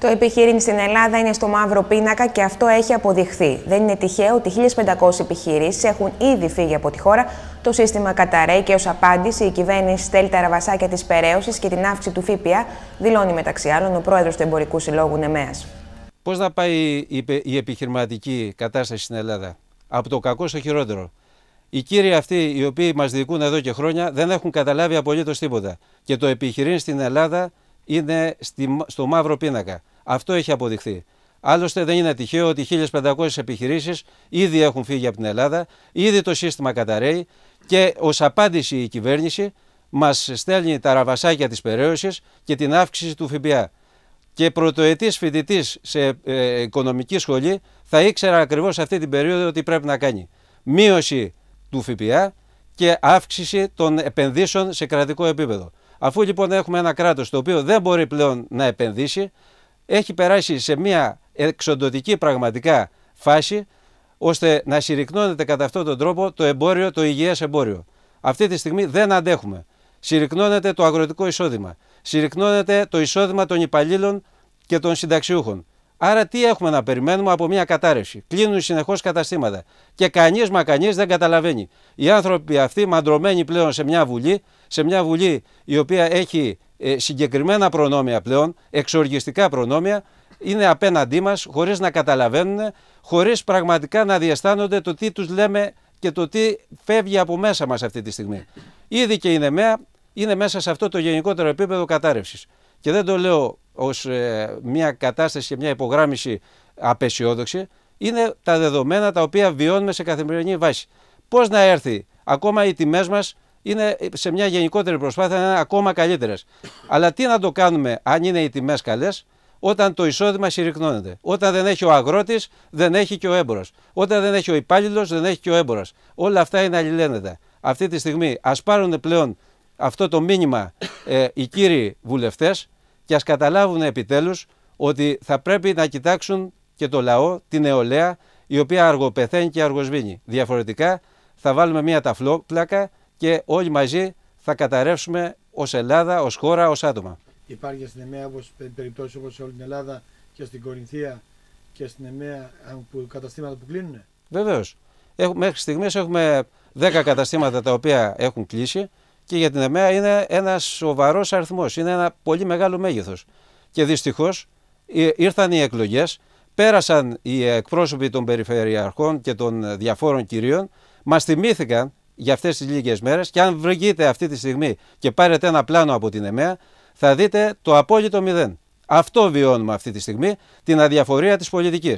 Το επιχείρημα στην Ελλάδα είναι στο μαύρο πίνακα και αυτό έχει αποδειχθεί. Δεν είναι τυχαίο ότι 1.500 επιχειρήσεις έχουν ήδη φύγει από τη χώρα. Το σύστημα καταραίει και ως απάντηση η κυβέρνηση στέλνει τα ραβασάκια της περαίωσης και την αύξηση του ΦΠΑ, δηλώνει μεταξύ άλλων ο πρόεδρος του Εμπορικού Συλλόγου Νεμαία. Πώς θα πάει η επιχειρηματική κατάσταση στην Ελλάδα, από το κακό στο χειρότερο. Οι κύριοι αυτοί οι οποίοι μας διοικούν εδώ και χρόνια δεν έχουν καταλάβει απολύτως τίποτα. Και το επιχειρήν στην Ελλάδα είναι στο μαύρο πίνακα. Αυτό έχει αποδειχθεί. Άλλωστε δεν είναι τυχαίο ότι 1.500 επιχειρήσεις ήδη έχουν φύγει από την Ελλάδα, ήδη το σύστημα καταραίει και ως απάντηση η κυβέρνηση μας στέλνει τα ραβασάκια της περαίωσης και την αύξηση του ΦΠΑ. Και πρωτοετής φοιτητής σε ε, οικονομική σχολή θα ήξερα ακριβώς αυτή την περίοδο τι πρέπει να κάνει. Μείωση του ΦΠΑ και αύξηση των επενδύσεων σε κρατικό επίπεδο. Αφού λοιπόν έχουμε ένα κράτος το οποίο δεν μπορεί πλέον να επενδύσει, έχει περάσει σε μια εξοντοτική πραγματικά φάση, ώστε να συρρυκνώνεται κατά αυτόν τον τρόπο το εμπόριο, το υγιές εμπόριο. Αυτή τη στιγμή δεν αντέχουμε. Συρρυκνώνεται το αγροτικό εισόδημα. Συρρυκνώνεται το εισόδημα των υπαλλήλων και των συνταξιούχων. Άρα τι έχουμε να περιμένουμε από μια κατάρρευση. Κλείνουν συνεχώς καταστήματα. Και κανείς μα κανείς δεν καταλαβαίνει. Οι άνθρωποι αυτοί, μαντρωμένοι πλέον σε μια βουλή, σε μια βουλή η οποία έχει ε, συγκεκριμένα προνόμια πλέον, εξοργιστικά προνόμια, είναι απέναντί μας, χωρίς να καταλαβαίνουν, χωρίς πραγματικά να διαισθάνονται το τι τους λέμε και το τι φεύγει από μέσα μας αυτή τη στιγμή. Ήδη και η ΝΕΜΕΑ είναι μέσα σε αυτό το γενικότερο επίπεδο κατάρρευσης. Και δεν το λέω ως ε, μια κατάσταση και μια υπογράμμιση απεσιόδοξη. Είναι τα δεδομένα τα οποία βιώνουμε σε καθημερινή βάση. Πώς να έρθει ακόμα οι τιμές μας είναι σε μια γενικότερη προσπάθεια να είναι ακόμα καλύτερες. Αλλά τι να το κάνουμε αν είναι οι τιμές καλές, όταν το εισόδημα συρρυκνώνεται. Όταν δεν έχει ο αγρότης, δεν έχει και ο έμπορος. Όταν δεν έχει ο υπάλληλος, δεν έχει και ο έμπορος. Όλα αυτά είναι αλληλένετα. Αυτή τη στιγμή ας πάρουν πλέον αυτό το μήνυμα ε, οι κύριοι βουλευτές, και ας καταλάβουν επιτέλους ότι θα πρέπει να κοιτάξουν και το λαό, την νεολαία, η οποία αργοπεθαίνει και αργοσβήνει. Διαφορετικά θα βάλουμε μια ταφλόπλακα και όλοι μαζί θα καταρρεύσουμε ως Ελλάδα, ως χώρα, ως άτομα. Υπάρχει στην ΕΜΕΑ όπως, περιπτώσεις όπως σε όλη την Ελλάδα και στην Κορινθία και στην ΕΜΕΑ που, καταστήματα που κλείνουν. Βεβαίως. μέχρι στιγμής έχουμε 10 καταστήματα τα οποία έχουν κλείσει και για την ΕΜΕΑ είναι ένα σοβαρός αριθμός. Είναι ένα πολύ μεγάλο μέγεθος. Και δυστυχώς ε, ήρθαν οι εκλογές, πέρασαν οι εκπρόσωποι των περιφερειαρχών και των διαφόρων κυρίων, μας θυμήθηκαν για αυτές τις λίγες μέρες. Και αν βρείτε αυτή τη στιγμή και πάρετε ένα πλάνο από την ΕΜΕΑ, θα δείτε το απόλυτο μηδέν. Αυτό βιώνουμε αυτή τη στιγμή, την αδιαφορία της πολιτικής.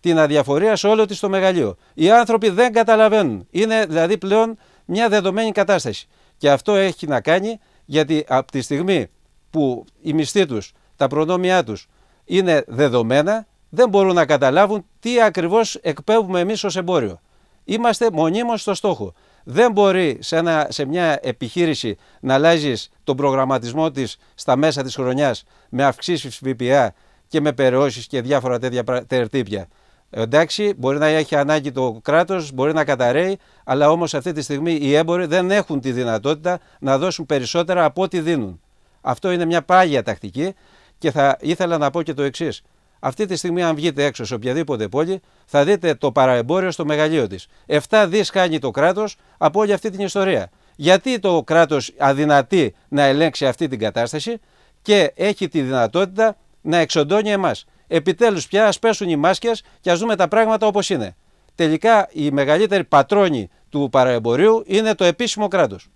Την αδιαφορία σε όλο της το μεγαλείο. Οι άνθρωποι δεν καταλαβαίνουν. Είναι δηλαδή πλέον μια δεδομένη κατάσταση. Και αυτό έχει να κάνει γιατί από τη στιγμή που οι μισθοί τους, τα προνόμια τους είναι δεδομένα, δεν μπορούν να καταλάβουν τι ακριβώς εκπέμπουμε εμείς ως εμπόριο. Είμαστε μονίμως στο στόχο. Δεν μπορεί σε, σε μια επιχείρηση να αλλάζεις τον προγραμματισμό της στα μέσα της χρονιάς με αυξήσεις ΦΠΑ και με περιώσεις και διάφορα τέτοια τερτύπια. Εντάξει, μπορεί να έχει ανάγκη το κράτος, μπορεί να καταραίει, αλλά όμως αυτή τη στιγμή οι έμποροι δεν έχουν τη δυνατότητα να δώσουν περισσότερα από ό,τι δίνουν. Αυτό είναι μια πάγια τακτική και θα ήθελα να πω και το εξής. Αυτή τη στιγμή, αν βγείτε έξω σε οποιαδήποτε πόλη, θα δείτε το παραεμπόριο στο μεγαλείο της. 7 δι κάνει το κράτος από όλη αυτή την ιστορία. Γιατί το κράτος αδυνατεί να ελέγξει αυτή την κατάσταση και έχει τη δυνατότητα να εξοντώνει εμάς επιτέλους πια ας πέσουν οι μάσκες και ας δούμε τα πράγματα όπως είναι. Τελικά η μεγαλύτερη πατρόνη του παραεμπορίου είναι το επίσημο κράτος.